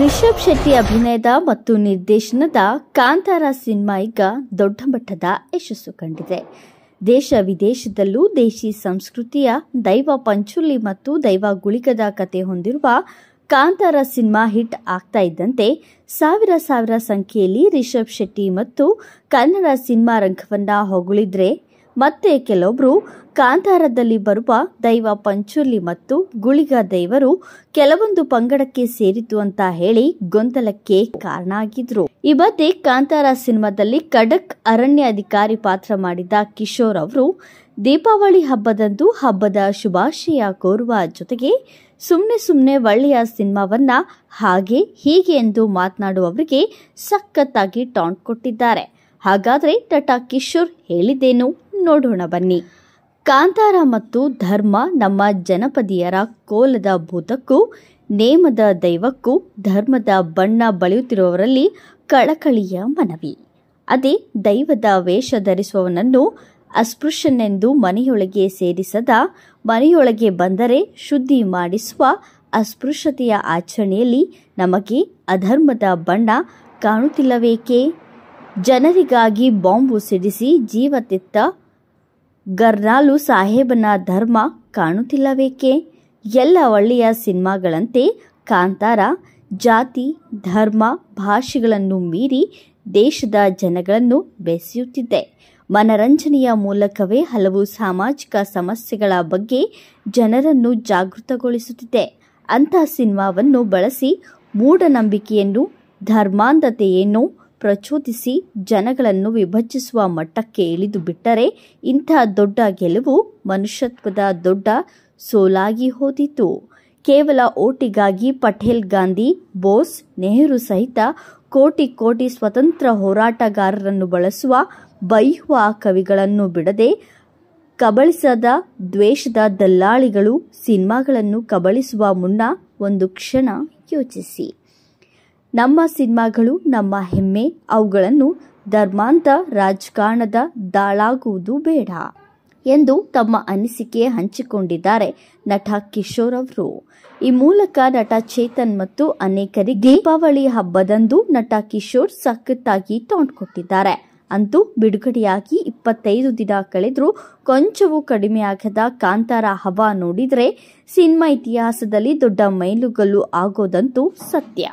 ರಿಷಬ್ ಶೆಟ್ಟಿ ಅಭಿನಯದ ಮತ್ತು ನಿರ್ದೇಶನದ ಕಾಂತಾರ ಸಿನಿಮಾ ಈಗ ದೊಡ್ಡ ಮಟ್ಟದ ಯಶಸ್ಸು ಕಂಡಿದೆ ದೇಶ ವಿದೇಶದಲ್ಲೂ ದೇಶಿ ಸಂಸ್ಕೃತಿಯ ದೈವ ಪಂಚುಲಿ ಮತ್ತು ದೈವ ಗುಳಿಗದ ಕತೆ ಹೊಂದಿರುವ ಕಾಂತಾರ ಸಿನಿಮಾ ಹಿಟ್ ಆಗ್ತಾ ಇದ್ದಂತೆ ಸಾವಿರ ಸಾವಿರ ಸಂಖ್ಯೆಯಲ್ಲಿ ರಿಷಬ್ ಶೆಟ್ಟಿ ಮತ್ತು ಕನ್ನಡ ಸಿನಿಮಾ ರಂಗವನ್ನು ಹೊಗಳಿದ್ರೆ ಮತ್ತೆ ಕೆಲವೊಬ್ಬರು ಕಾಂತಾರದಲ್ಲಿ ಬರುವ ದೈವ ಪಂಚುಲಿ ಮತ್ತು ಗುಳಿಗ ದೈವರು ಕೆಲವೊಂದು ಪಂಗಡಕ್ಕೆ ಸೇರಿದ್ದು ಅಂತ ಹೇಳಿ ಗೊಂದಲಕ್ಕೆ ಕಾರಣ ಆಗಿದ್ರು ಈ ಬಗ್ಗೆ ಕಾಂತಾರ ಸಿನಿಮಾದಲ್ಲಿ ಖಡಕ್ ಅರಣ್ಯ ಅಧಿಕಾರಿ ಪಾತ್ರ ಮಾಡಿದ ಕಿಶೋರ್ ಅವರು ದೀಪಾವಳಿ ಹಬ್ಬದಂದು ಹಬ್ಬದ ಶುಭಾಶಯ ಕೋರುವ ಜೊತೆಗೆ ಸುಮ್ಮನೆ ಸುಮ್ಮನೆ ಒಳ್ಳೆಯ ಸಿನಿಮಾವನ್ನ ಹಾಗೆ ಹೀಗೆ ಎಂದು ಮಾತನಾಡುವವರಿಗೆ ಸಖತ್ತಾಗಿ ಟಾಂಟ್ ಕೊಟ್ಟಿದ್ದಾರೆ ಹಾಗಾದರೆ ಟಟಾ ಕಿಶೋರ್ ಹೇಳಿದ್ದೇನು ನೋಡೋಣ ಬನ್ನಿ ಕಾಂತಾರ ಮತ್ತು ಧರ್ಮ ನಮ್ಮ ಜನಪದಿಯರ ಕೋಲದ ಭೂತಕ್ಕೂ ನೇಮದ ದೈವಕ್ಕೂ ಧರ್ಮದ ಬಣ್ಣ ಬಳಿಯುತ್ತಿರುವವರಲ್ಲಿ ಕಳಕಳಿಯ ಮನವಿ ಅದೇ ದೈವದ ವೇಷ ಧರಿಸುವವನನ್ನು ಅಸ್ಪೃಶ್ಯನೆಂದು ಮನೆಯೊಳಗೆ ಸೇರಿಸದ ಮನೆಯೊಳಗೆ ಬಂದರೆ ಶುದ್ಧಿ ಮಾಡಿಸುವ ಅಸ್ಪೃಶ್ಯತೆಯ ಆಚರಣೆಯಲ್ಲಿ ನಮಗೆ ಅಧರ್ಮದ ಬಣ್ಣ ಕಾಣುತ್ತಿಲ್ಲವೇಕೆ ಜನರಿಗಾಗಿ ಬಾಂಬು ಸಿಡಿಸಿ ಜೀವ ಗರ್ನಾಲು ಸಾಹೇಬನ ಧರ್ಮ ಕಾಣುತ್ತಿಲ್ಲವೇಕೆ ಎಲ್ಲ ಒಳ್ಳೆಯ ಸಿನಿಮಾಗಳಂತೆ ಕಾಂತಾರ ಜಾತಿ ಧರ್ಮ ಭಾಷೆಗಳನ್ನು ಮೀರಿ ದೇಶದ ಜನಗಳನ್ನು ಬೆಸೆಯುತ್ತಿದೆ ಮನರಂಜನೆಯ ಮೂಲಕವೇ ಹಲವು ಸಾಮಾಜಿಕ ಸಮಸ್ಯೆಗಳ ಬಗ್ಗೆ ಜನರನ್ನು ಜಾಗೃತಗೊಳಿಸುತ್ತಿದೆ ಅಂತಹ ಸಿನಿಮಾವನ್ನು ಬಳಸಿ ಮೂಢನಂಬಿಕೆಯನ್ನು ಧರ್ಮಾಂಧತೆಯನ್ನು ಪ್ರಚೋದಿಸಿ ಜನಗಳನ್ನು ವಿಭಜಿಸುವ ಮಟ್ಟಕ್ಕೆ ಇಳಿದು ಬಿಟ್ಟರೆ ಇಂಥ ದೊಡ್ಡ ಗೆಲುವು ಮನುಷ್ಯತ್ವದ ದೊಡ್ಡ ಸೋಲಾಗಿ ಹೋದಿತು ಕೇವಲ ಓಟಿಗಾಗಿ ಪಟೇಲ್ ಗಾಂಧಿ ಬೋಸ್ ನೆಹರು ಸಹಿತ ಕೋಟಿ ಕೋಟಿ ಸ್ವತಂತ್ರ ಹೋರಾಟಗಾರರನ್ನು ಬಳಸುವ ಬೈಹುವ ಕವಿಗಳನ್ನು ಬಿಡದೆ ಕಬಳಿಸದ ದ್ವೇಷದ ದಲ್ಲಾಳಿಗಳು ಸಿನಿಮಾಗಳನ್ನು ಕಬಳಿಸುವ ಮುನ್ನ ಒಂದು ಕ್ಷಣ ಯೋಚಿಸಿ ನಮ್ಮ ಸಿನಿಮಾಗಳು ನಮ್ಮ ಹೆಮ್ಮೆ ಅವುಗಳನ್ನು ಧರ್ಮಾಂತ ರಾಜಕಾರಣದ ದಾಳಾಗುವುದು ಬೇಡ ಎಂದು ತಮ್ಮ ಅನಿಸಿಕೆ ಹಂಚಿಕೊಂಡಿದ್ದಾರೆ ನಟ ಕಿಶೋರ್ ಅವರು ಈ ಮೂಲಕ ನಟ ಚೇತನ್ ಮತ್ತು ಅನೇಕರಿಗೆ ದೀಪಾವಳಿ ಹಬ್ಬದಂದು ನಟ ಕಿಶೋರ್ ಸಖತ್ತಾಗಿ ಟಾಂಟ್ ಕೊಟ್ಟಿದ್ದಾರೆ ಅಂತೂ ಬಿಡುಗಡೆಯಾಗಿ ಇಪ್ಪತ್ತೈದು ದಿನ ಕಳೆದರೂ ಕೊಂಚವೂ ಕಡಿಮೆಯಾಗದ ಕಾಂತಾರ ಹವಾ ನೋಡಿದರೆ ಸಿನಿಮಾ ಇತಿಹಾಸದಲ್ಲಿ ದೊಡ್ಡ ಮೈಲುಗಲ್ಲು ಆಗೋದಂತೂ ಸತ್ಯ